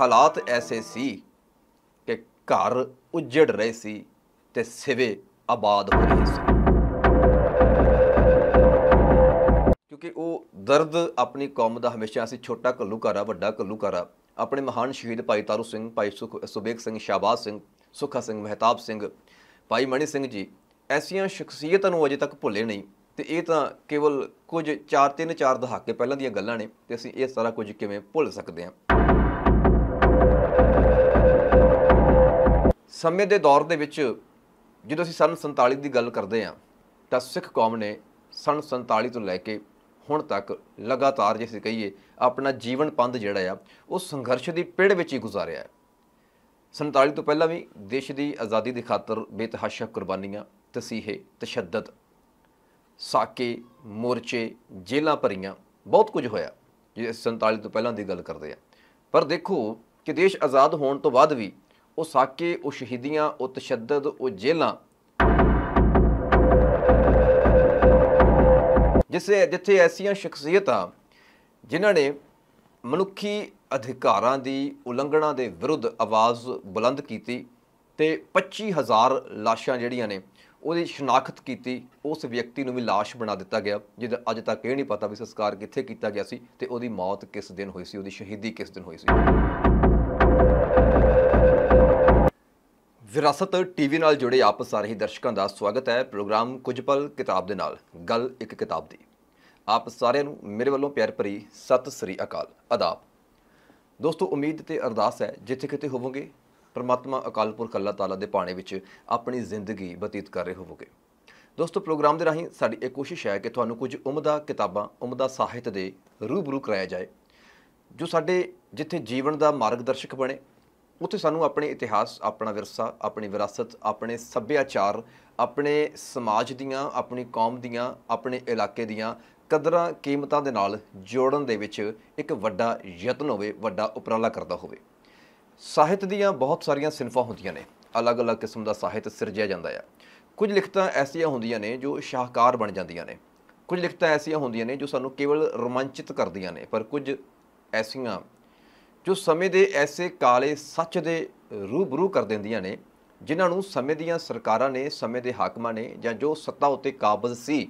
ਹਾਲਾਤ ਐਸੇ ਸੀ ਕਿ ਘਰ ਉਜੜ ਰਹੇ ਸੀ ਤੇ ਸਿਵੇ ਆਬਾਦ ਹੋ ਰਹੇ ਸੀ ਕਿਉਂਕਿ ਉਹ ਦਰਦ ਆਪਣੀ ਕੌਮ ਦਾ ਹਮੇਸ਼ਾ ਸੀ ਛੋਟਾ ਘਾਰਾ ਵੱਡਾ ਘਾਰਾ ਆਪਣੇ ਮਹਾਨ ਸ਼ਹੀਦ ਭਾਈ ਤਾਰੂ ਸਿੰਘ ਭਾਈ ਸੁਬੇਕ ਸਿੰਘ ਸ਼ਾਬਾਜ਼ ਸਿੰਘ ਸੁਖਾ ਸਿੰਘ ਮਹਿਤਾਬ ਸਿੰਘ ਭਾਈ ਮਣੀ ਸਿੰਘ ਜੀ ਐਸੀਆਂ ਸ਼ਖਸੀਅਤਾਂ ਨੂੰ ਅਜੇ ਤੱਕ ਭੁੱਲੇ ਨਹੀਂ ਤੇ ਇਹ ਤਾਂ ਕੇਵਲ ਕੁਝ 4-3-4 ਦਹਾਕੇ ਪਹਿਲਾਂ ਦੀਆਂ ਗੱਲਾਂ ਨੇ ਤੇ ਅਸੀਂ ਇਹ ਸਾਰਾ ਕੁਝ ਕਿਵੇਂ ਭੁੱਲ ਸਕਦੇ ਹਾਂ ਸਮੇਂ ਦੇ ਦੌਰ ਦੇ ਵਿੱਚ ਜਦੋਂ ਅਸੀਂ ਸਨ 47 ਦੀ ਗੱਲ ਕਰਦੇ ਹਾਂ ਤਾਂ ਸਿੱਖ ਕੌਮ ਨੇ ਸਨ 47 ਤੋਂ ਲੈ ਕੇ ਹੁਣ ਤੱਕ ਲਗਾਤਾਰ ਜੇ ਕਹੀਏ ਆਪਣਾ ਜੀਵਨ ਪੰਧ ਜਿਹੜਾ ਆ ਉਹ ਸੰਘਰਸ਼ ਦੀ ਪਿੜ ਵਿੱਚ ਹੀ ਗੁਜ਼ਾਰਿਆ ਹੈ 47 ਤੋਂ ਪਹਿਲਾਂ ਵੀ ਦੇਸ਼ ਦੀ ਆਜ਼ਾਦੀ ਦੀ ਖਾਤਰ ਬੇਤਹਾਸ਼ਾ ਕੁਰਬਾਨੀਆਂ ਤਸੀਹੇ ਤਸ਼ੱਦਦ ਸਾਕੇ ਮੋਰਚੇ ਜੇਲਾਂ ਭਰੀਆਂ ਬਹੁਤ ਕੁਝ ਹੋਇਆ ਜੇ 47 ਤੋਂ ਪਹਿਲਾਂ ਦੀ ਗੱਲ ਕਰਦੇ ਆ ਪਰ ਦੇਖੋ ਕਿ ਦੇਸ਼ ਆਜ਼ਾਦ ਹੋਣ ਤੋਂ ਬਾਅਦ ਵੀ ਉਹ ਸਾਕੇ ਉਹ ਸ਼ਹੀਦੀਆਂ ਉਹ ਤਸ਼ੱਦਦ ਉਹ ਜੇਲਾਂ ਜਿਸੇ ਜਿੱਥੇ ਐਸੀਆਂ ਸ਼ਖਸੀਅਤਾਂ ਜਿਨ੍ਹਾਂ ਨੇ ਮਨੁੱਖੀ ਅਧਿਕਾਰਾਂ ਦੀ ਉਲੰਘਣਾ ਦੇ ਵਿਰੁੱਧ ਆਵਾਜ਼ ਬੁਲੰਦ ਕੀਤੀ ਤੇ 25000 ਲਾਸ਼ਾਂ ਜਿਹੜੀਆਂ ਨੇ ਉਹਦੀ ਸ਼ਨਾਖਤ ਕੀਤੀ ਉਸ ਵਿਅਕਤੀ ਨੂੰ ਵੀ ਲਾਸ਼ ਬਣਾ ਦਿੱਤਾ ਗਿਆ ਜਿਹਦਾ ਅੱਜ ਤੱਕ ਇਹ ਨਹੀਂ ਪਤਾ ਵੀ ਸੰਸਕਾਰ ਕਿੱਥੇ ਕੀਤਾ ਗਿਆ ਸੀ ਤੇ ਉਹਦੀ ਮੌਤ ਕਿਸ ਦਿਨ ਹੋਈ ਸੀ ਉਹਦੀ ਸ਼ਹੀਦੀ ਕਿਸ ਦਿਨ ਹੋਈ ਸੀ ਵਿਰਾਸਤ ਟੀਵੀ ਨਾਲ ਜੁੜੇ ਆਪ ਸਾਰੇ ਹੀ ਦਰਸ਼ਕਾਂ ਦਾ ਸਵਾਗਤ ਹੈ ਪ੍ਰੋਗਰਾਮ ਕੁਝ ਪਲ ਕਿਤਾਬ ਦੇ ਨਾਲ ਗੱਲ ਇੱਕ ਕਿਤਾਬ ਦੀ ਆਪ ਸਾਰਿਆਂ ਨੂੰ ਮੇਰੇ ਵੱਲੋਂ ਪਿਆਰ ਭਰੀ ਸਤਿ ਸ੍ਰੀ ਅਕਾਲ ਅਦਾਬ ਦੋਸਤੋ ਉਮੀਦ ਤੇ ਅਰਦਾਸ ਹੈ ਜਿੱਥੇ ਕਿਤੇ ਹੋਵੋਗੇ ਪ੍ਰਮਾਤਮਾ ਅਕਾਲ ਪੁਰਖ ਅੱਲਾਹ ਤਾਲਾ ਦੇ ਪਾਣੇ ਵਿੱਚ ਆਪਣੀ ਜ਼ਿੰਦਗੀ ਬਤੀਤ ਕਰ ਰਹੇ ਹੋਵੋਗੇ ਦੋਸਤੋ ਪ੍ਰੋਗਰਾਮ ਦੇ ਰਾਹੀਂ ਸਾਡੀ ਇਹ ਕੋਸ਼ਿਸ਼ ਹੈ ਕਿ ਤੁਹਾਨੂੰ ਕੁਝ ਉਮਦਾ ਕਿਤਾਬਾਂ ਉਮਦਾ ਸਾਹਿਤ ਦੇ ਰੂਬਰੂ ਕਰਾਇਆ ਜਾਏ ਜੋ ਸਾਡੇ ਜਿੱਥੇ ਜੀਵਨ ਦਾ ਮਾਰਗਦਰਸ਼ਕ ਬਣੇ ਉੱਥੇ ਸਾਨੂੰ ਆਪਣੇ ਇਤਿਹਾਸ ਆਪਣਾ ਵਿਰਸਾ ਆਪਣੀ ਵਿਰਾਸਤ ਆਪਣੇ ਸੱਭਿਆਚਾਰ ਆਪਣੇ ਸਮਾਜ ਦੀਆਂ ਆਪਣੀ ਕੌਮ ਦੀਆਂ ਆਪਣੇ ਇਲਾਕੇ ਦੀਆਂ ਕਦਰਾਂ ਕੀਮਤਾਂ ਦੇ ਨਾਲ ਜੋੜਨ ਦੇ ਵਿੱਚ ਇੱਕ ਵੱਡਾ ਯਤਨ ਹੋਵੇ ਵੱਡਾ ਉਪਰਾਲਾ ਕਰਦਾ ਹੋਵੇ ਸਾਹਿਤ ਦੀਆਂ ਬਹੁਤ ਸਾਰੀਆਂ ਸਿਨਫਾਂ ਹੁੰਦੀਆਂ ਨੇ ਅਲੱਗ-ਅਲੱਗ ਕਿਸਮ ਦਾ ਸਾਹਿਤ ਸਿਰਜਿਆ ਜਾਂਦਾ ਹੈ ਕੁਝ ਲਿਖਤਾਂ ਐਸੀਆਂ ਹੁੰਦੀਆਂ ਨੇ ਜੋ ਸ਼ਾਹਕਾਰ ਬਣ ਜਾਂਦੀਆਂ ਨੇ ਕੁਝ ਲਿਖਤਾਂ ਐਸੀਆਂ ਹੁੰਦੀਆਂ ਨੇ ਜੋ ਸਾਨੂੰ ਕੇਵਲ ਰੋਮਾਂਚਿਤ ਕਰਦੀਆਂ ਨੇ ਪਰ ਕੁਝ ਐਸੀਆਂ ਜੋ ਸਮੇਂ ਦੇ ਐਸੇ ਕਾਲੇ ਸੱਚ ਦੇ ਰੂਬਰੂ ਕਰ ਦਿੰਦੀਆਂ ਨੇ ਜਿਨ੍ਹਾਂ ਨੂੰ ਸਮੇਂ ਦੀਆਂ ਸਰਕਾਰਾਂ ਨੇ ਸਮੇਂ ਦੇ ਹਾਕਮਾਂ ਨੇ ਜਾਂ ਜੋ ਸੱਤਾ ਉੱਤੇ ਕਾਬਜ਼ ਸੀ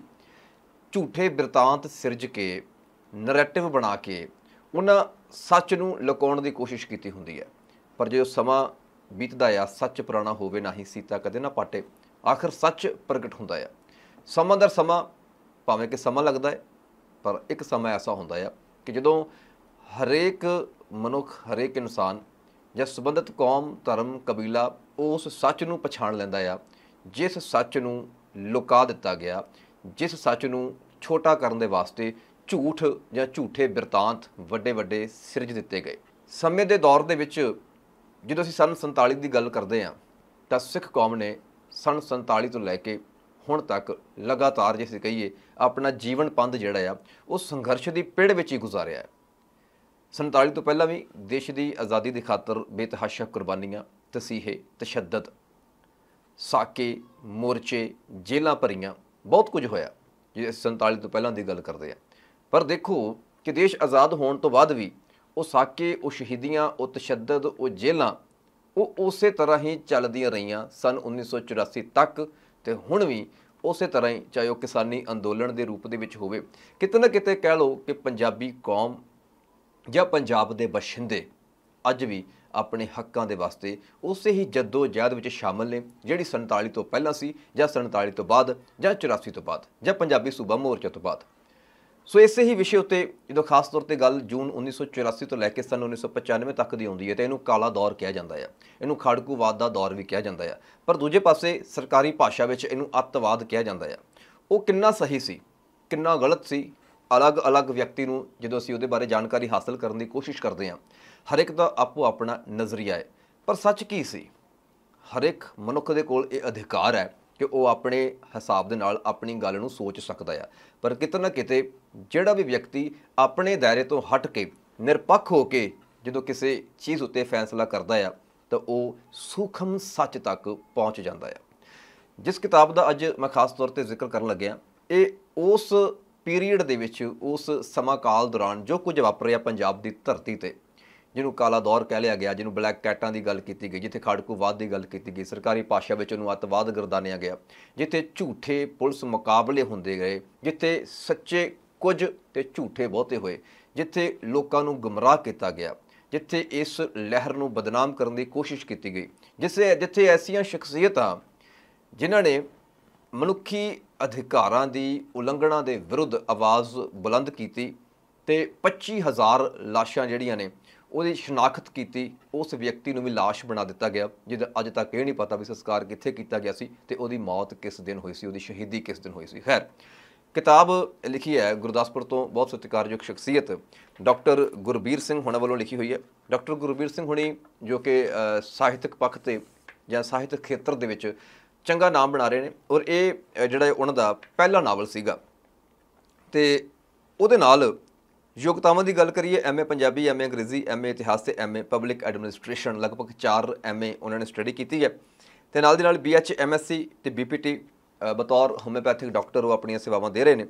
ਝੂਠੇ ਬਿਰਤਾਂਤ ਸਿਰਜ ਕੇ ਨਰੇਟਿਵ ਬਣਾ ਕੇ ਉਹਨਾਂ ਸੱਚ ਨੂੰ ਲੁਕਾਉਣ ਦੀ ਕੋਸ਼ਿਸ਼ ਕੀਤੀ ਹੁੰਦੀ ਹੈ ਪਰ ਉਹ ਸਮਾਂ ਬੀਤਦਾ ਆ ਸੱਚ ਪੁਰਾਣਾ ਹੋਵੇ ਨਹੀਂ ਸੀਤਾ ਕਦੇ ਨਾ ਪਾਟੇ ਆਖਰ ਸੱਚ ਪ੍ਰਗਟ ਹੁੰਦਾ ਆ ਸਮਾਂ ਦਰ ਸਮਾਂ ਭਾਵੇਂ ਕਿ ਸਮਾਂ ਲੱਗਦਾ ਹੈ ਪਰ ਇੱਕ ਸਮਾਂ ਐਸਾ ਹੁੰਦਾ ਆ ਕਿ ਜਦੋਂ ਹਰੇਕ ਮਨੁੱਖ ਹਰੇਕ ਇਨਸਾਨ ਜਾਂ ਸੰਬੰਧਿਤ ਕੌਮ ਧਰਮ ਕਬੀਲਾ ਉਸ ਸੱਚ ਨੂੰ ਪਛਾਣ ਲੈਂਦਾ ਆ ਜਿਸ ਸੱਚ ਨੂੰ ਲੁਕਾ ਦਿੱਤਾ ਗਿਆ ਜਿਸ ਸੱਚ ਨੂੰ ਛੋਟਾ ਕਰਨ ਦੇ ਵਾਸਤੇ ਝੂਠ ਜਾਂ ਝੂਠੇ ਬਿਰਤਾਂਤ ਵੱਡੇ ਵੱਡੇ ਸਿਰਜ ਦਿੱਤੇ ਗਏ ਸਮੇਂ ਦੇ ਦੌਰ ਦੇ ਵਿੱਚ ਜਦੋਂ ਅਸੀਂ ਸਨ 47 ਦੀ ਗੱਲ ਕਰਦੇ ਹਾਂ ਤਾਂ ਸਿੱਖ ਕੌਮ ਨੇ ਸਨ 47 ਤੋਂ ਲੈ ਕੇ ਹੁਣ ਤੱਕ ਲਗਾਤਾਰ ਜੇ ਕਹੀਏ ਆਪਣਾ ਜੀਵਨ ਪੰਧ ਜਿਹੜਾ ਆ ਉਹ ਸੰਘਰਸ਼ ਦੀ ਪਿੜ ਵਿੱਚ ਹੀ ਗੁਜ਼ਾਰਿਆ ਹੈ 47 ਤੋਂ ਪਹਿਲਾਂ ਵੀ ਦੇਸ਼ ਦੀ ਆਜ਼ਾਦੀ ਦੀ ਖਾਤਰ ਬੇਤਹਾਸ਼ਾ ਕੁਰਬਾਨੀਆਂ ਤਸੀਹੇ ਤਸ਼ੱਦਦ ਸਾਕੇ ਮੋਰਚੇ ਜੇਲਾਂ ਭਰੀਆਂ ਬਹੁਤ ਕੁਝ ਹੋਇਆ ਜੇ 47 ਤੋਂ ਪਹਿਲਾਂ ਦੀ ਗੱਲ ਕਰਦੇ ਆ ਪਰ ਦੇਖੋ ਕਿ ਦੇਸ਼ ਆਜ਼ਾਦ ਹੋਣ ਤੋਂ ਬਾਅਦ ਵੀ ਉਹ ਸਾਕੇ ਉਹ ਸ਼ਹੀਦੀਆਂ ਉਹ ਤਸ਼ੱਦਦ ਉਹ ਜੇਲਾਂ ਉਹ ਉਸੇ ਤਰ੍ਹਾਂ ਹੀ ਚੱਲਦੀਆਂ ਰਹੀਆਂ ਸਨ 1984 ਤੱਕ ਤੇ ਹੁਣ ਵੀ ਉਸੇ ਤਰ੍ਹਾਂ ਹੀ ਚਾਹੇ ਉਹ ਕਿਸਾਨੀ ਅੰਦੋਲਨ ਦੇ ਰੂਪ ਦੇ ਵਿੱਚ ਹੋਵੇ ਕਿਤੇ ਨਾ ਕਿਤੇ ਕਹਿ ਲਓ ਕਿ ਪੰਜਾਬੀ ਕੌਮ ਜਾਂ ਪੰਜਾਬ ਦੇ ਬਸ਼ਿੰਦੇ ਅੱਜ ਵੀ ਆਪਣੇ ਹੱਕਾਂ ਦੇ ਵਾਸਤੇ ਉਸੇ ਹੀ ਜਦੋ ਜਹਿਦ ਵਿੱਚ ਸ਼ਾਮਲ ਨੇ ਜਿਹੜੀ 47 ਤੋਂ ਪਹਿਲਾਂ ਸੀ ਜਾਂ 47 ਤੋਂ ਬਾਅਦ ਜਾਂ 84 ਤੋਂ ਬਾਅਦ ਜਾਂ ਪੰਜਾਬੀ ਸੂਬਾ ਮੋਰਚਾ ਤੋਂ ਬਾਅਦ ਸੋ ਇਸੇ ਹੀ ਵਿਸ਼ੇ ਉੱਤੇ ਜਦੋਂ ਖਾਸ ਤੌਰ ਤੇ ਗੱਲ ਜੂਨ 1984 ਤੋਂ ਲੈ ਕੇ ਸਨ 1995 ਤੱਕ ਦੀ ਹੁੰਦੀ ਹੈ ਤੇ ਇਹਨੂੰ ਕਾਲਾ ਦੌਰ ਕਿਹਾ ਜਾਂਦਾ ਹੈ ਇਹਨੂੰ ਖੜਕੂਵਾਦ ਦਾ ਦੌਰ ਵੀ ਕਿਹਾ ਜਾਂਦਾ ਹੈ ਪਰ ਦੂਜੇ ਪਾਸੇ ਸਰਕਾਰੀ ਭਾਸ਼ਾ ਵਿੱਚ ਇਹਨੂੰ ਅੱਤਵਾਦ ਕਿਹਾ ਜਾਂਦਾ ਹੈ ਉਹ ਕਿੰਨਾ ਸਹੀ ਸੀ ਕਿੰਨਾ ਗਲਤ ਸੀ ਅਲੱਗ-ਅਲੱਗ ਵਿਅਕਤੀ ਨੂੰ ਜਦੋਂ ਅਸੀਂ ਉਹਦੇ ਬਾਰੇ ਜਾਣਕਾਰੀ ਹਾਸਲ ਕਰਨ ਦੀ ਕੋਸ਼ਿਸ਼ ਕਰਦੇ ਹਾਂ ਹਰ ਇੱਕ ਦਾ ਆਪੋ ਆਪਣਾ ਨਜ਼ਰੀਆ ਹੈ ਪਰ ਸੱਚ ਕੀ ਸੀ ਹਰ ਇੱਕ ਮਨੁੱਖ ਦੇ ਕੋਲ ਇਹ ਅਧਿਕਾਰ ਹੈ ਕਿ ਉਹ ਆਪਣੇ ਹਿਸਾਬ ਦੇ ਨਾਲ ਆਪਣੀ ਗੱਲ ਨੂੰ ਸੋਚ ਸਕਦਾ ਹੈ ਪਰ ਕਿਤੇ ਨਾ ਕਿਤੇ ਜਿਹੜਾ ਵੀ ਵਿਅਕਤੀ ਆਪਣੇ ਦਾਇਰੇ ਤੋਂ ਹਟ ਕੇ ਨਿਰਪੱਖ ਹੋ ਕੇ ਜਦੋਂ ਕਿਸੇ ਚੀਜ਼ ਉੱਤੇ ਫੈਸਲਾ ਕਰਦਾ ਹੈ ਤਾਂ ਉਹ ਸੂਖਮ ਸੱਚ ਤੱਕ ਪਹੁੰਚ ਜਾਂਦਾ ਹੈ ਜਿਸ ਕਿਤਾਬ ਦਾ ਅੱਜ ਮੈਂ ਖਾਸ ਤੌਰ ਤੇ ਜ਼ਿਕਰ ਕਰਨ ਲੱਗਿਆ ਇਹ ਉਸ ਪੀਰੀਅਡ ਦੇ ਵਿੱਚ ਉਸ ਸਮਾਂ ਕਾਲ ਦੌਰਾਨ ਜੋ ਕੁਝ ਵਾਪਰਿਆ ਪੰਜਾਬ ਦੀ ਧਰਤੀ ਤੇ ਜਿਹਨੂੰ ਕਾਲਾ ਦੌਰ ਕਹਿ ਲਿਆ ਗਿਆ ਜਿਹਨੂੰ ਬਲੈਕ ਕੈਟਾਂ ਦੀ ਗੱਲ ਕੀਤੀ ਗਈ ਜਿੱਥੇ ਖਾੜਕੂਵਾਦ ਦੀ ਗੱਲ ਕੀਤੀ ਗਈ ਸਰਕਾਰੀ ਭਾਸ਼ਾ ਵਿੱਚ ਉਹਨੂੰ ਅਤਵਾਦ ਗਰਦਾਨਿਆ ਗਿਆ ਜਿੱਥੇ ਝੂਠੇ ਪੁਲਿਸ ਮੁਕਾਬਲੇ ਹੁੰਦੇ ਗਏ ਜਿੱਥੇ ਸੱਚੇ ਕੁਝ ਤੇ ਝੂਠੇ ਬਹੁਤੇ ਹੋਏ ਜਿੱਥੇ ਲੋਕਾਂ ਨੂੰ ਗਮਰਾਹ ਕੀਤਾ ਗਿਆ ਜਿੱਥੇ ਇਸ ਲਹਿਰ ਨੂੰ ਬਦਨਾਮ ਕਰਨ ਦੀ ਕੋਸ਼ਿਸ਼ ਕੀਤੀ ਗਈ ਜਿਸੇ ਜਿੱਥੇ ਐਸੀਆਂ ਸ਼ਖਸੀਅਤਾਂ ਜਿਨ੍ਹਾਂ ਨੇ ਮਨੁੱਖੀ ਅਧਿਕਾਰਾਂ ਦੀ ਉਲੰਘਣਾ ਦੇ ਵਿਰੁੱਧ ਆਵਾਜ਼ ਬੁਲੰਦ ਕੀਤੀ ਤੇ 25000 ਲਾਸ਼ਾਂ ਜਿਹੜੀਆਂ ਨੇ ਉਹਦੀ ਸ਼ਨਾਖਤ ਕੀਤੀ ਉਸ ਵਿਅਕਤੀ ਨੂੰ ਵੀ ਲਾਸ਼ ਬਣਾ ਦਿੱਤਾ ਗਿਆ ਜਿਹਦਾ ਅੱਜ ਤੱਕ ਇਹ ਨਹੀਂ ਪਤਾ ਵੀ ਸੰਸਕਾਰ ਕਿੱਥੇ ਕੀਤਾ ਗਿਆ ਸੀ ਤੇ ਉਹਦੀ ਮੌਤ ਕਿਸ ਦਿਨ ਹੋਈ ਸੀ ਉਹਦੀ ਸ਼ਹੀਦੀ ਕਿਸ ਦਿਨ ਹੋਈ ਸੀ ਖੈਰ ਕਿਤਾਬ ਲਿਖੀ ਹੈ ਗੁਰਦਾਸਪੁਰ ਤੋਂ ਬਹੁਤ ਸਤਿਕਾਰਯੋਗ ਸ਼ਖਸੀਅਤ ਡਾਕਟਰ ਗੁਰਬੀਰ ਸਿੰਘ ਹੁਣਾਂ ਵੱਲੋਂ ਲਿਖੀ ਹੋਈ ਹੈ ਡਾਕਟਰ ਗੁਰਬੀਰ ਸਿੰਘ ਹੁਣੀ ਜੋ ਕਿ ਸਾਹਿਤਕ ਪੱਖ ਤੇ ਜਾਂ ਸਾਹਿਤਕ ਖੇਤਰ ਦੇ ਵਿੱਚ ਚੰਗਾ ਨਾਮ ਬਣਾ ਰਹੇ ਨੇ ਔਰ ਇਹ ਜਿਹੜਾ ਉਹਨਾਂ ਦਾ ਪਹਿਲਾ ਨਾਵਲ ਸੀਗਾ ਤੇ ਉਹਦੇ ਨਾਲ ਯੋਗਤਾਵਾਂ ਦੀ ਗੱਲ ਕਰੀਏ ਐਮਏ ਪੰਜਾਬੀ ਐਮਏ ਅੰਗਰੇਜ਼ੀ ਐਮਏ ਇਤਿਹਾਸ ਤੇ ਐਮਏ ਪਬਲਿਕ ਐਡਮਿਨਿਸਟ੍ਰੇਸ਼ਨ ਲਗਭਗ 4 ਐਮਏ ਉਹਨਾਂ ਨੇ ਸਟੱਡੀ ਕੀਤੀ ਹੈ ਤੇ ਨਾਲ ਦੇ ਨਾਲ ਬੀਐਚ ਐਮਐਸਸੀ ਤੇ ਬੀਪੀਟੀ ਬਤੌਰ ਹੋਮਿਓਪੈਥਿਕ ਡਾਕਟਰ ਉਹ ਆਪਣੀਆਂ ਸੇਵਾਵਾਂ ਦੇ ਰਹੇ ਨੇ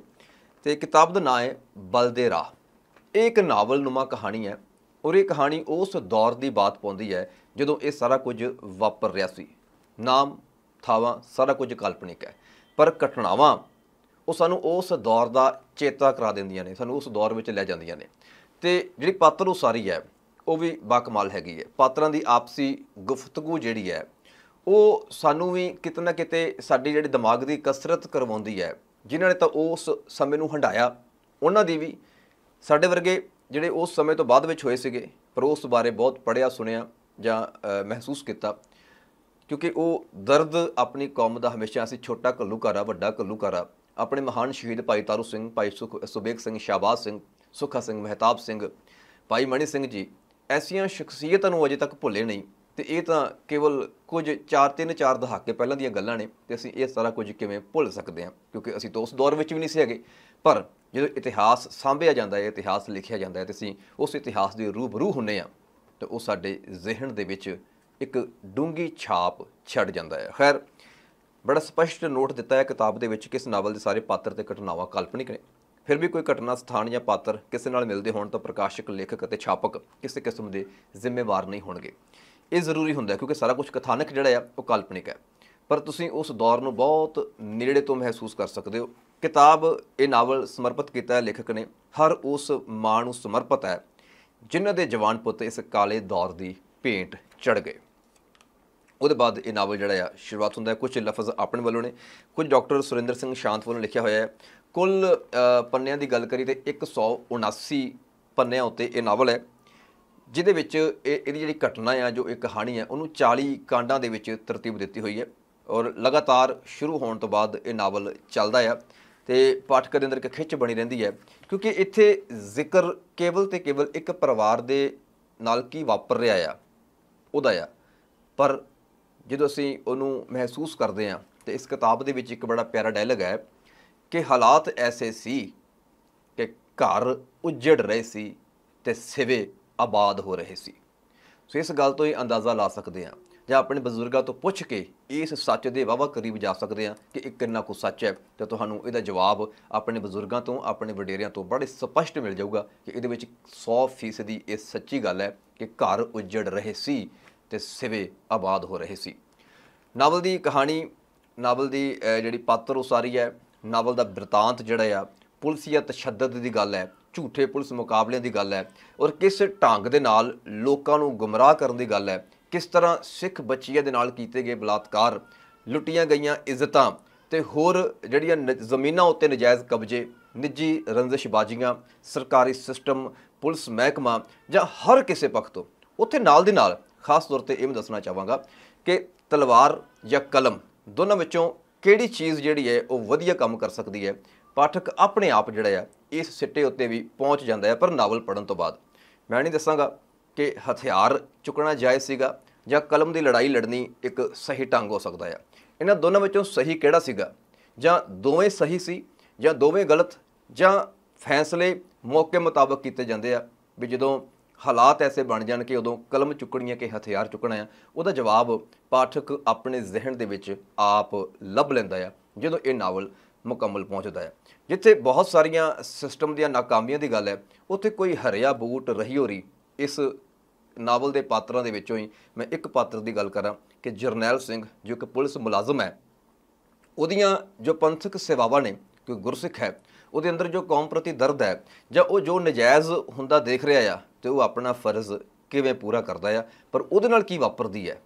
ਤੇ ਕਿਤਾਬ ਦਾ ਨਾਮ ਹੈ ਦੇ ਰਾਹ ਇੱਕ ਨਾਵਲ ਨੁਮਾ ਕਹਾਣੀ ਹੈ ਔਰ ਇਹ ਕਹਾਣੀ ਉਸ ਦੌਰ ਦੀ ਬਾਤ ਪਾਉਂਦੀ ਹੈ ਜਦੋਂ ਇਹ ਸਾਰਾ ਕੁਝ ਵਾਪਰ ਰਿਹਾ ਸੀ ਨਾਮ ਥਾਵਾਂ ਸਾਰਾ ਕੁਝ ਕਲਪਨਿਕ ਹੈ ਪਰ ਘਟਨਾਵਾਂ ਉਹ ਸਾਨੂੰ ਉਸ ਦੌਰ ਦਾ ਚੇਤਾ ਕਰਾ ਦਿੰਦੀਆਂ ਨੇ ਸਾਨੂੰ ਉਸ ਦੌਰ ਵਿੱਚ ਲੈ ਜਾਂਦੀਆਂ ਨੇ ਤੇ ਜਿਹੜੀ ਪਾਤਰ ਉਸਾਰੀ ਹੈ ਉਹ ਵੀ ਬਾਕਮਾਲ ਹੈਗੀ ਹੈ ਪਾਤਰਾਂ ਦੀ ਆਪਸੀ ਗੁਫ਼ਤਗੂ ਜਿਹੜੀ ਹੈ ਉਹ ਸਾਨੂੰ ਵੀ ਕਿਤੇ ਨਾ ਕਿਤੇ ਸਾਡੇ ਜਿਹੜੇ ਦਿਮਾਗ ਦੀ ਕਸਰਤ ਕਰਵਾਉਂਦੀ ਹੈ ਜਿਨ੍ਹਾਂ ਨੇ ਤਾਂ ਉਸ ਸਮੇਂ ਨੂੰ ਹੰਡਾਇਆ ਉਹਨਾਂ ਦੀ ਵੀ ਸਾਡੇ ਵਰਗੇ ਜਿਹੜੇ ਉਸ ਸਮੇਂ ਤੋਂ ਬਾਅਦ ਵਿੱਚ ਹੋਏ ਸੀਗੇ ਪਰ ਉਸ ਬਾਰੇ ਬਹੁਤ ਪੜਿਆ ਸੁਣਿਆ ਜਾਂ ਮਹਿਸੂਸ ਕੀਤਾ ਕਿਉਂਕਿ ਉਹ ਦਰਦ ਆਪਣੀ ਕੌਮ ਦਾ ਹਮੇਸ਼ਾ ਅਸੀਂ ਛੋਟਾ ਘੱਲੂਕਾਰਾ ਵੱਡਾ ਘੱਲੂਕਾਰਾ ਆਪਣੇ ਮਹਾਨ ਸ਼ਹੀਦ ਭਾਈ ਤਾਰੂ ਸਿੰਘ ਭਾਈ ਸੁਬੇਗ ਸਿੰਘ ਸ਼ਾਬਾਸ਼ ਸਿੰਘ ਸੁਖਾ ਸਿੰਘ ਮਹਿਤਾਬ ਸਿੰਘ ਭਾਈ ਮਣੀ ਸਿੰਘ ਜੀ ਐਸੀਆਂ ਸ਼ਖਸੀਅਤਾਂ ਨੂੰ ਅਜੇ ਤੱਕ ਭੁੱਲੇ ਨਹੀਂ ਤੇ ਇਹ ਤਾਂ ਕੇਵਲ ਕੁਝ 4-3-4 ਦਹਾਕੇ ਪਹਿਲਾਂ ਦੀਆਂ ਗੱਲਾਂ ਨੇ ਤੇ ਅਸੀਂ ਇਹ ਸਾਰਾ ਕੁਝ ਕਿਵੇਂ ਭੁੱਲ ਸਕਦੇ ਹਾਂ ਕਿਉਂਕਿ ਅਸੀਂ ਤਾਂ ਉਸ ਦੌਰ ਵਿੱਚ ਵੀ ਨਹੀਂ ਸੀ ਹੈਗੇ ਪਰ ਜਦੋਂ ਇਤਿਹਾਸ ਸਾਂਭਿਆ ਜਾਂਦਾ ਹੈ ਇਤਿਹਾਸ ਲਿਖਿਆ ਜਾਂਦਾ ਹੈ ਤੇ ਅਸੀਂ ਉਸ ਇਤਿਹਾਸ ਦੇ ਰੂਬਰੂ ਹੁੰਨੇ ਆ ਤੇ ਉਹ ਸਾਡੇ ਜ਼ਿਹਨ ਦੇ ਵਿੱਚ ਇੱਕ ਡੂੰਗੀ ਛਾਪ ਛੱਡ ਜਾਂਦਾ ਹੈ ਖੈਰ ਬੜਾ ਸਪਸ਼ਟ ਨੋਟ ਦਿੱਤਾ ਹੈ ਕਿਤਾਬ ਦੇ ਵਿੱਚ ਕਿਸ ਨਾਵਲ ਦੇ ਸਾਰੇ ਪਾਤਰ ਤੇ ਘਟਨਾਵਾਂ ਕਾਲਪਨਿਕ ਨੇ ਫਿਰ ਵੀ ਕੋਈ ਘਟਨਾ ਸਥਾਨ ਜਾਂ ਪਾਤਰ ਕਿਸੇ ਨਾਲ ਮਿਲਦੇ ਹੋਣ ਤਾਂ ਪ੍ਰਕਾਸ਼ਕ ਲੇਖਕ ਅਤੇ ਛਾਪਕ ਕਿਸੇ ਕਿਸਮ ਦੇ ਜ਼ਿੰਮੇਵਾਰ ਨਹੀਂ ਹੋਣਗੇ ਇਹ ਜ਼ਰੂਰੀ ਹੁੰਦਾ ਕਿਉਂਕਿ ਸਾਰਾ ਕੁਝ ਕਥਾਨਕ ਜਿਹੜਾ ਹੈ ਉਹ ਕਾਲਪਨਿਕ ਹੈ ਪਰ ਤੁਸੀਂ ਉਸ ਦੌਰ ਨੂੰ ਬਹੁਤ ਨੇੜੇ ਤੋਂ ਮਹਿਸੂਸ ਕਰ ਸਕਦੇ ਹੋ ਕਿਤਾਬ ਇਹ ਨਾਵਲ ਸਮਰਪਿਤ ਕੀਤਾ ਹੈ ਲੇਖਕ ਨੇ ਹਰ ਉਸ ਮਾਂ ਨੂੰ ਸਮਰਪਿਤ ਹੈ ਜਿਨ੍ਹਾਂ ਦੇ ਜਵਾਨ ਪੁੱਤ ਇਸ ਕਾਲੇ ਦੌਰ ਦੀ ਪੇਂਟ ਚੜ ਗਏ ਉਹਦੇ ਬਾਅਦ ਇਹ ਨਾਵਲ ਜਿਹੜਾ ਆ ਸ਼ੁਰੂਆਤ ਹੁੰਦਾ ਹੈ ਕੁਝ ਲਫ਼ਜ਼ ਆਪਣੇ ਵੱਲੋਂ ਨੇ ਕੁਝ ਡਾਕਟਰ ਸੁਰਿੰਦਰ ਸਿੰਘ ਸ਼ਾਂਤ ਵੱਲੋਂ ਲਿਖਿਆ ਹੋਇਆ ਹੈ ਕੁੱਲ ਪੰਨਿਆਂ ਦੀ ਗੱਲ ਕਰੀ ਤੇ 179 ਪੰਨਿਆਂ ਉੱਤੇ ਇਹ ਨਾਵਲ ਹੈ ਜਿਹਦੇ ਵਿੱਚ ਇਹ ਇਹਦੀ ਜਿਹੜੀ ਘਟਨਾ ਆ ਜੋ ਇੱਕ ਕਹਾਣੀ ਹੈ ਉਹਨੂੰ 40 ਕਾਂਡਾਂ ਦੇ ਵਿੱਚ ਤਰਤੀਬ ਦਿੱਤੀ ਹੋਈ ਹੈ ਔਰ ਲਗਾਤਾਰ ਸ਼ੁਰੂ ਹੋਣ ਤੋਂ ਬਾਅਦ ਇਹ ਨਾਵਲ ਚੱਲਦਾ ਆ ਤੇ ਪਾਠਕ ਦੇ ਅੰਦਰ ਇੱਕ ਖਿੱਚ ਬਣੀ ਰਹਿੰਦੀ ਹੈ ਕਿਉਂਕਿ ਇੱਥੇ ਜ਼ਿਕਰ ਕੇਵਲ ਤੇ ਕੇਵਲ ਇੱਕ ਪਰਿਵਾਰ ਦੇ ਨਾਲ ਕੀ ਵਾਪਰ ਰਿਹਾ ਆ ਉਹਦਾ ਆ ਪਰ ਜਦੋਂ ਅਸੀਂ ਉਹਨੂੰ ਮਹਿਸੂਸ ਕਰਦੇ ਆ ਤੇ ਇਸ ਕਿਤਾਬ ਦੇ ਵਿੱਚ ਇੱਕ ਬੜਾ ਪਿਆਰਾ ਡਾਇਲੌਗ ਹੈ ਕਿ ਹਾਲਾਤ ਐਸੇ ਸੀ ਕਿ ਘਰ ਉਜੜ ਰਹੇ ਸੀ ਤੇ ਸਿਵੇ ਆਬਾਦ ਹੋ ਰਹੇ ਸੀ ਸੋ ਇਸ ਗੱਲ ਤੋਂ ਹੀ ਅੰਦਾਜ਼ਾ ਲਾ ਸਕਦੇ ਆ ਜਾਂ ਆਪਣੇ ਬਜ਼ੁਰਗਾਂ ਤੋਂ ਪੁੱਛ ਕੇ ਇਸ ਸੱਚ ਦੇ ਵਾਵਾ ਕਰੀਬ ਜਾ ਸਕਦੇ ਆ ਕਿ ਇਹ ਕਿੰਨਾ ਕੁ ਸੱਚ ਹੈ ਤੇ ਤੁਹਾਨੂੰ ਇਹਦਾ ਜਵਾਬ ਆਪਣੇ ਬਜ਼ੁਰਗਾਂ ਤੋਂ ਆਪਣੇ ਵਡੇਰਿਆਂ ਤੋਂ ਬੜੇ ਸਪਸ਼ਟ ਮਿਲ ਜਾਊਗਾ ਕਿ ਇਹਦੇ ਵਿੱਚ 100% ਦੀ ਇਹ ਸੱਚੀ ਗੱਲ ਹੈ ਕਿ ਘਰ ਉਜੜ ਰਹੇ ਸੀ ਤੇ ਸਿਵੇ ਆਬਾਦ ਹੋ ਰਹੇ ਸੀ ਨਾਵਲ ਦੀ ਕਹਾਣੀ ਨਾਵਲ ਦੀ ਜਿਹੜੀ ਪਾਤਰ ਉਸਾਰੀ ਹੈ ਨਾਵਲ ਦਾ ਬਿਰਤਾਂਤ ਜਿਹੜਾ ਆ ਪੁਲਸੀਆ ਤਸ਼ੱਦਦ ਦੀ ਗੱਲ ਹੈ ਝੂਠੇ ਪੁਲਿਸ ਮੁਕਾਬਲਿਆਂ ਦੀ ਗੱਲ ਹੈ ਔਰ ਕਿਸ ਢੰਗ ਦੇ ਨਾਲ ਲੋਕਾਂ ਨੂੰ ਗੁੰਮਰਾਹ ਕਰਨ ਦੀ ਗੱਲ ਹੈ ਕਿਸ ਤਰ੍ਹਾਂ ਸਿੱਖ ਬੱਚੀਆਂ ਦੇ ਨਾਲ ਕੀਤੇ ਗਏ ਬਲਾਤਕਾਰ ਲੁੱਟੀਆਂ ਗਈਆਂ ਇੱਜ਼ਤਾਂ ਤੇ ਹੋਰ ਜਿਹੜੀਆਂ ਜ਼ਮੀਨਾਂ ਉੱਤੇ ਨਜਾਇਜ਼ ਕਬਜ਼ੇ ਨਿੱਜੀ ਰੰਜਿਸ਼ਬਾਜ਼ੀਆਂ ਸਰਕਾਰੀ ਸਿਸਟਮ ਪੁਲਿਸ ਮਹਿਕਮਾ ਜਾਂ ਹਰ ਕਿਸੇ ਪੱਖ ਤੋਂ ਉੱਥੇ ਨਾਲ ਦੇ ਨਾਲ ਖਾਸ ਤੌਰ ਤੇ ਇਹ ਮੈਂ ਦੱਸਣਾ ਚਾਹਾਂਗਾ ਕਿ ਤਲਵਾਰ ਜਾਂ ਕਲਮ ਦੋਨਾਂ ਵਿੱਚੋਂ ਕਿਹੜੀ ਚੀਜ਼ ਜਿਹੜੀ ਹੈ ਉਹ ਵਧੀਆ ਕੰਮ ਕਰ ਸਕਦੀ ਹੈ ਪਾਠਕ ਆਪਣੇ ਆਪ ਜਿਹੜਾ ਹੈ ਇਸ ਸਿੱਟੇ ਉੱਤੇ ਵੀ ਪਹੁੰਚ ਜਾਂਦਾ ਹੈ ਪਰ ਨਾਵਲ ਪੜਨ ਤੋਂ ਬਾਅਦ ਮੈਂ ਨਹੀਂ ਦੱਸਾਂਗਾ ਕਿ ਹਥਿਆਰ ਚੁੱਕਣਾ ਜਾਇਜ਼ ਸੀਗਾ ਜਾਂ ਕਲਮ ਦੀ ਲੜਾਈ ਲੜਨੀ ਇੱਕ ਸਹੀ ਢੰਗ ਹੋ ਸਕਦਾ ਹੈ ਇਹਨਾਂ ਦੋਨਾਂ ਵਿੱਚੋਂ ਸਹੀ ਕਿਹੜਾ ਸੀਗਾ ਜਾਂ ਦੋਵੇਂ ਸਹੀ ਸੀ ਜਾਂ ਦੋਵੇਂ ਗਲਤ ਜਾਂ ਫੈਸਲੇ ਮੌਕੇ ਮੁਤਾਬਕ ਕੀਤੇ ਜਾਂਦੇ ਆ ਵੀ ਜਦੋਂ ਹਾਲਾਤ ਐਸੇ ਬਣ ਜਾਣ ਕਿ ਉਦੋਂ ਕਲਮ ਚੁੱਕਣੀ ਹੈ ਕਿ ਹਥਿਆਰ ਚੁੱਕਣਾ ਹੈ ਉਹਦਾ ਜਵਾਬ ਪਾਠਕ ਆਪਣੇ ਜ਼ਿਹਨ ਦੇ ਵਿੱਚ ਆਪ ਲੱਭ ਲੈਂਦਾ ਹੈ ਜਦੋਂ ਇਹ ਨਾਵਲ ਮੁਕੰਮਲ ਪਹੁੰਚਦਾ ਹੈ ਜਿੱਥੇ ਬਹੁਤ ਸਾਰੀਆਂ ਸਿਸਟਮ ਦੀਆਂ ناکਾਮੀਆਂ ਦੀ ਗੱਲ ਹੈ ਉੱਥੇ ਕੋਈ ਹਰਿਆ ਬੂਟ ਰਹੀ ਹੋਰੀ ਇਸ ਨਾਵਲ ਦੇ ਪਾਤਰਾਂ ਦੇ ਵਿੱਚੋਂ ਹੀ ਮੈਂ ਇੱਕ ਪਾਤਰ ਦੀ ਗੱਲ ਕਰਾਂ ਕਿ ਜਰਨੈਲ ਸਿੰਘ ਜੋ ਕਿ ਪੁਲਿਸ ਮੁਲਾਜ਼ਮ ਹੈ ਉਹਦੀਆਂ ਜੋ ਪੰਥਕ ਸੇਵਾਵਾਂ ਨੇ ਕੋਈ ਗੁਰਸਿੱਖ ਹੈ ਉਹਦੇ ਅੰਦਰ ਜੋ ਕੌਮ ਪ੍ਰਤੀ ਦਰਦ ਹੈ ਜਾਂ ਉਹ ਜੋ ਨਜਾਇਜ਼ ਹੁੰਦਾ ਦੇਖ ਰਿਹਾ ਆ ਤੇ ਉਹ ਆਪਣਾ ਫਰਜ਼ ਕਿਵੇਂ ਪੂਰਾ ਕਰਦਾ ਆ ਪਰ ਉਹਦੇ ਨਾਲ ਕੀ ਵਾਪਰਦੀ ਹੈ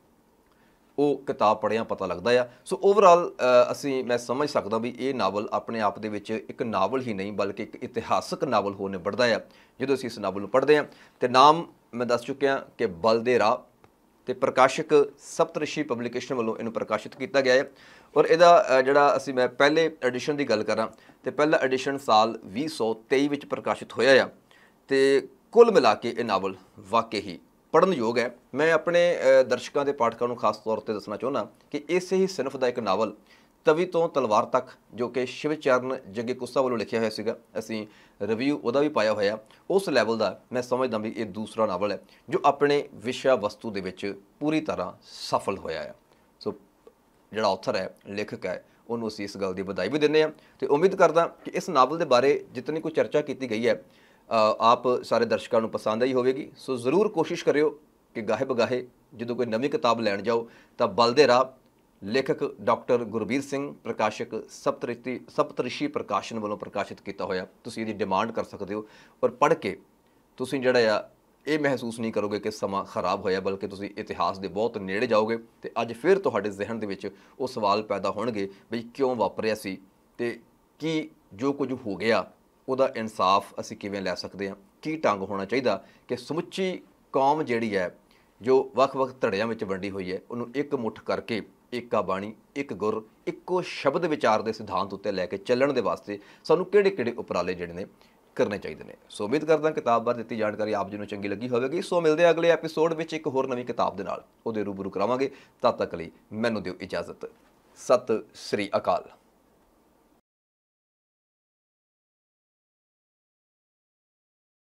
ਉਹ ਕਿਤਾਬ ਪੜਿਆਂ ਪਤਾ ਲੱਗਦਾ ਆ ਸੋ ਓਵਰਆਲ ਅਸੀਂ ਮੈਂ ਸਮਝ ਸਕਦਾ ਵੀ ਇਹ ਨਾਵਲ ਆਪਣੇ ਆਪ ਦੇ ਵਿੱਚ ਇੱਕ ਨਾਵਲ ਹੀ ਨਹੀਂ ਬਲਕਿ ਇੱਕ ਇਤਿਹਾਸਕ ਨਾਵਲ ਹੋ ਨਿਬੜਦਾ ਆ ਜਦੋਂ ਅਸੀਂ ਇਸ ਨਾਵਲ ਨੂੰ ਪੜ੍ਹਦੇ ਆ ਤੇ ਨਾਮ ਮੈਂ ਦੱਸ ਚੁੱਕਿਆ ਕਿ ਬਲ ਦੇ ਰਾਹ ਤੇ ਪ੍ਰਕਾਸ਼ਕ ਸਪਤਰਸ਼ੀ ਪਬਲਿਕੇਸ਼ਨ ਵੱਲੋਂ ਇਹਨੂੰ ਪ੍ਰਕਾਸ਼ਿਤ ਕੀਤਾ ਗਿਆ ਹੈ ਔਰ ਇਹਦਾ ਜਿਹੜਾ ਅਸੀਂ ਮੈਂ ਪਹਿਲੇ ਐਡੀਸ਼ਨ ਦੀ ਗੱਲ ਕਰਾਂ ਤੇ ਪਹਿਲਾ ਐਡੀਸ਼ਨ ਸਾਲ 2023 ਵਿੱਚ ਪ੍ਰਕਾਸ਼ਿਤ ਹੋਇਆ ਆ ਤੇ ਕੁੱਲ ਮਿਲਾ ਕੇ ਇਹ ਨਾਵਲ ਵਾਕਈ ਹੀ ਪੜਨ ਯੋਗ ਹੈ ਮੈਂ ਆਪਣੇ ਦਰਸ਼ਕਾਂ ਦੇ ਪਾਠਕਾਂ ਨੂੰ ਖਾਸ ਤੌਰ ਤੇ ਦੱਸਣਾ ਚਾਹੁੰਦਾ ਕਿ ਇਸੇ ਹੀ ਸਿਨਫ ਦਾ ਇੱਕ ਨਾਵਲ ਤਵੀ ਤੋਂ ਤਲਵਾਰ ਤੱਕ ਜੋ ਕਿ ਸ਼ਿਵਚਰਨ ਜੱਗੇ ਕੁੱਸਾ ਵੱਲੋਂ ਲਿਖਿਆ ਹੋਇਆ ਸੀਗਾ ਅਸੀਂ ਰਿਵਿਊ ਉਹਦਾ ਵੀ ਪਾਇਆ ਹੋਇਆ ਉਸ ਲੈਵਲ ਦਾ ਮੈਂ ਸਮਝਦਾ ਵੀ ਇਹ ਦੂਸਰਾ ਨਾਵਲ ਹੈ ਜੋ ਆਪਣੇ ਵਿਸ਼ਾ ਵਸਤੂ ਦੇ ਵਿੱਚ ਪੂਰੀ ਤਰ੍ਹਾਂ ਸਫਲ ਹੋਇਆ ਹੈ ਸੋ ਜਿਹੜਾ ਆਥਰ ਹੈ ਲੇਖਕ ਹੈ ਉਹਨੂੰ ਅਸੀਂ ਇਸ ਗੱਲ ਦੀ ਵਧਾਈ ਵੀ ਦਿੰਦੇ ਹਾਂ ਤੇ ਉਮੀਦ ਕਰਦਾ ਕਿ ਇਸ ਨਾਵਲ ਦੇ ਬਾਰੇ ਜਿੰਨੀ ਕੋਈ ਚਰਚਾ ਕੀਤੀ ਗਈ ਹੈ ਆਪ ਸਾਰੇ ਦਰਸ਼ਕਾਂ ਨੂੰ ਪਸੰਦ ਆਈ ਹੋਵੇਗੀ ਸੋ ਜ਼ਰੂਰ ਕੋਸ਼ਿਸ਼ ਕਰਿਓ ਕਿ ਗਾਹੇ ਬਗਾਹੇ ਜਦੋਂ ਕੋਈ ਨਵੀਂ ਕਿਤਾਬ ਲੈਣ ਜਾਓ ਤਾਂ ਬਲਦੇ ਰਾਹ ਲੇਖਕ ਡਾਕਟਰ ਗੁਰਬੀਰ ਸਿੰਘ ਪ੍ਰਕਾਸ਼ਕ ਸਪਤਰਿਸ਼ੀ ਸਪਤ੍ਰਿਸ਼ੀ ਪ੍ਰਕਾਸ਼ਨ ਵੱਲੋਂ ਪ੍ਰਕਾਸ਼ਿਤ ਕੀਤਾ ਹੋਇਆ ਤੁਸੀਂ ਇਹਦੀ ਡਿਮਾਂਡ ਕਰ ਸਕਦੇ ਹੋ ਔਰ ਪੜ੍ਹ ਕੇ ਤੁਸੀਂ ਜਿਹੜਾ ਆ ਇਹ ਮਹਿਸੂਸ ਨਹੀਂ ਕਰੋਗੇ ਕਿ ਸਮਾਂ ਖਰਾਬ ਹੋਇਆ ਬਲਕਿ ਤੁਸੀਂ ਇਤਿਹਾਸ ਦੇ ਬਹੁਤ ਨੇੜੇ ਜਾਓਗੇ ਤੇ ਅੱਜ ਫਿਰ ਤੁਹਾਡੇ ਜ਼ਿਹਨ ਦੇ ਵਿੱਚ ਉਹ ਸਵਾਲ ਪੈਦਾ ਹੋਣਗੇ ਵੀ ਕਿਉਂ ਵਾਪਰਿਆ ਸੀ ਤੇ ਕੀ ਜੋ ਕੁਝ ਹੋ ਗਿਆ ਉਹਦਾ ਇਨਸਾਫ ਅਸੀਂ ਕਿਵੇਂ ਲੈ ਸਕਦੇ ਹਾਂ ਕੀ ਟੰਗ ਹੋਣਾ ਚਾਹੀਦਾ ਕਿ ਸਮੁੱਚੀ ਕੌਮ ਜਿਹੜੀ ਹੈ ਜੋ ਵੱਖ-ਵੱਖ ਧੜਿਆਂ ਵਿੱਚ ਵੰਡੀ ਹੋਈ ਹੈ ਉਹਨੂੰ ਇੱਕ ਮੁੱਠ ਕਰਕੇ ਏਕਾ ਬਾਣੀ ਇੱਕ ਗੁਰ ਇੱਕੋ ਸ਼ਬਦ ਵਿਚਾਰ ਦੇ ਸਿਧਾਂਤ ਉੱਤੇ ਲੈ ਕੇ ਚੱਲਣ ਦੇ ਵਾਸਤੇ ਸਾਨੂੰ ਕਿਹੜੇ-ਕਿਹੜੇ ਉਪਰਾਲੇ ਜਿਹੜੇ ਨੇ ਕਰਨੇ ਚਾਹੀਦੇ ਨੇ ਸੋ ਉਮੀਦ ਕਰਦਾ ਕਿਤਾਬ ਬਾਰੇ ਦਿੱਤੀ ਜਾਣਕਾਰੀ ਆਪ ਜੀ ਨੂੰ ਚੰਗੀ ਲੱਗੀ ਹੋਵੇਗੀ ਸੋ ਮਿਲਦੇ ਆ ਅਗਲੇ ਐਪੀਸੋਡ ਵਿੱਚ ਇੱਕ ਹੋਰ ਨਵੀਂ ਕਿਤਾਬ ਦੇ ਨਾਲ ਉਹਦੇ ਰੂਬਰੂ ਕਰਾਵਾਂਗੇ ਤਦ ਤੱਕ ਲਈ ਮੈਨੂੰ ਦਿਓ ਇਜਾਜ਼ਤ ਸਤਿ ਸ੍ਰੀ ਅਕਾਲ